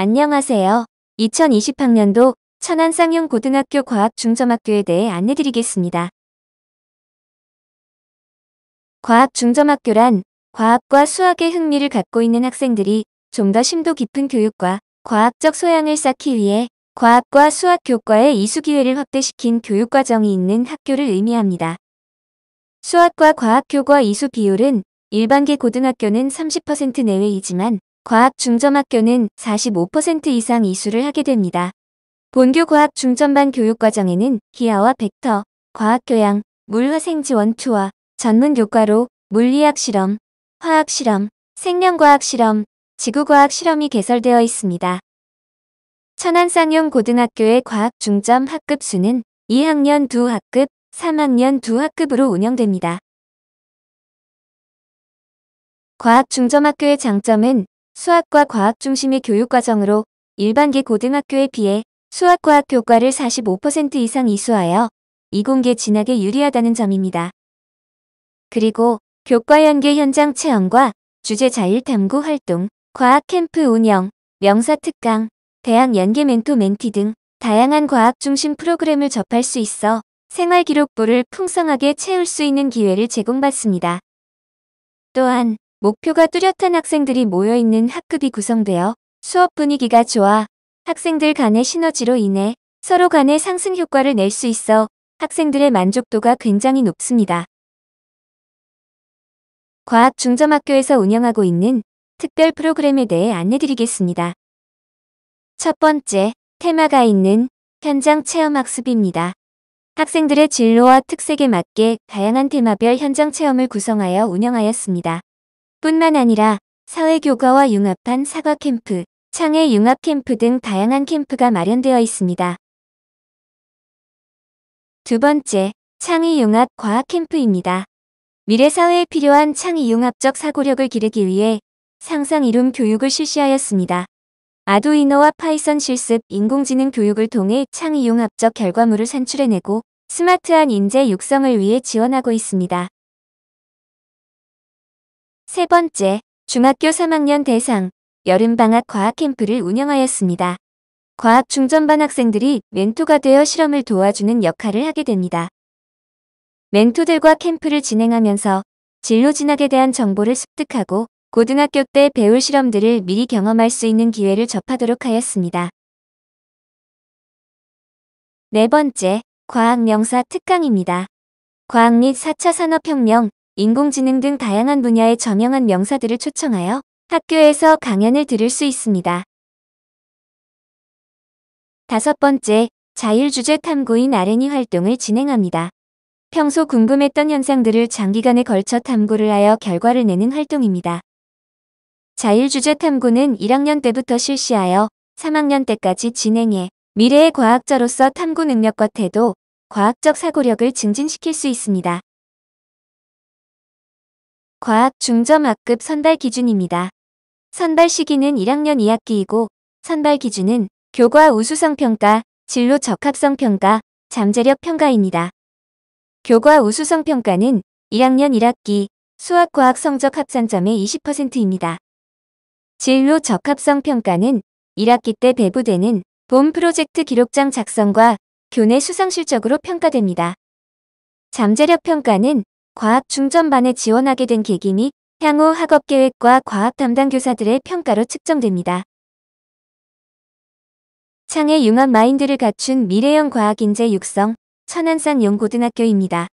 안녕하세요. 2020학년도 천안 쌍용고등학교 과학중점학교에 대해 안내드리겠습니다. 과학중점학교란 과학과 수학의 흥미를 갖고 있는 학생들이 좀 더 심도 깊은 교육과 과학적 소양을 쌓기 위해 과학과 수학 교과의 이수 기회를 확대시킨 교육과정이 있는 학교를 의미합니다. 수학과 과학 교과 이수 비율은 일반계 고등학교는 30% 내외이지만 과학중점학교는 45% 이상 이수를 하게 됩니다. 본교 과학중점반 교육과정에는 기아와 벡터, 과학교양, 물화생지원 투와 전문 교과로 물리학 실험, 화학 실험, 생명과학 실험, 지구과학 실험이 개설되어 있습니다. 천안쌍용 고등학교의 과학중점 학급 수는 2학년 2학급, 3학년 2학급으로 운영됩니다. 과학중점학교의 장점은 수학과 과학 중심의 교육과정으로 일반계 고등학교에 비해 수학과학 교과를 45% 이상 이수하여 이공계 진학에 유리하다는 점입니다. 그리고 교과 연계 현장 체험과 주제 자율 탐구 활동, 과학 캠프 운영, 명사 특강, 대학 연계 멘토 멘티 등 다양한 과학 중심 프로그램을 접할 수 있어 생활 기록부를 풍성하게 채울 수 있는 기회를 제공받습니다. 또한 목표가 뚜렷한 학생들이 모여있는 학급이 구성되어 수업 분위기가 좋아 학생들 간의 시너지로 인해 서로 간의 상승 효과를 낼 수 있어 학생들의 만족도가 굉장히 높습니다. 과학 중점학교에서 운영하고 있는 특별 프로그램에 대해 안내드리겠습니다. 첫 번째, 테마가 있는 현장 체험 학습입니다. 학생들의 진로와 특색에 맞게 다양한 테마별 현장 체험을 구성하여 운영하였습니다. 뿐만 아니라 사회교과와 융합한 사과 캠프, 창의 융합 캠프 등 다양한 캠프가 마련되어 있습니다. 두 번째, 창의 융합 과학 캠프입니다. 미래 사회에 필요한 창의 융합적 사고력을 기르기 위해 상상 이룸 교육을 실시하였습니다. 아두이노와 파이썬 실습 인공지능 교육을 통해 창의 융합적 결과물을 산출해내고 스마트한 인재 육성을 위해 지원하고 있습니다. 세 번째, 중학교 3학년 대상 여름방학 과학 캠프를 운영하였습니다. 과학 중전반 학생들이 멘토가 되어 실험을 도와주는 역할을 하게 됩니다. 멘토들과 캠프를 진행하면서 진로 진학에 대한 정보를 습득하고 고등학교 때 배울 실험들을 미리 경험할 수 있는 기회를 접하도록 하였습니다. 네 번째, 과학 명사 특강입니다. 과학 및 4차 산업혁명 인공지능 등 다양한 분야의 저명한 명사들을 초청하여 학교에서 강연을 들을 수 있습니다. 다섯 번째, 자율주제 탐구인 R&E 활동을 진행합니다. 평소 궁금했던 현상들을 장기간에 걸쳐 탐구를 하여 결과를 내는 활동입니다. 자율주제 탐구는 1학년 때부터 실시하여 3학년 때까지 진행해 미래의 과학자로서 탐구 능력과 태도, 과학적 사고력을 증진시킬 수 있습니다. 과학 중점 학급 선발 기준입니다. 선발 시기는 1학년 2학기이고 선발 기준은 교과 우수성 평가, 진로 적합성 평가, 잠재력 평가입니다. 교과 우수성 평가는 1학년 1학기 수학 과학 성적 합산점의 20%입니다. 진로 적합성 평가는 1학기 때 배부되는 본 프로젝트 기록장 작성과 교내 수상 실적으로 평가됩니다. 잠재력 평가는 과학 중전반에 지원하게 된 계기 및 향후 학업계획과 과학 담당 교사들의 평가로 측정됩니다. 창의 융합 마인드를 갖춘 미래형 과학 인재 육성 천안산 연고등학교입니다.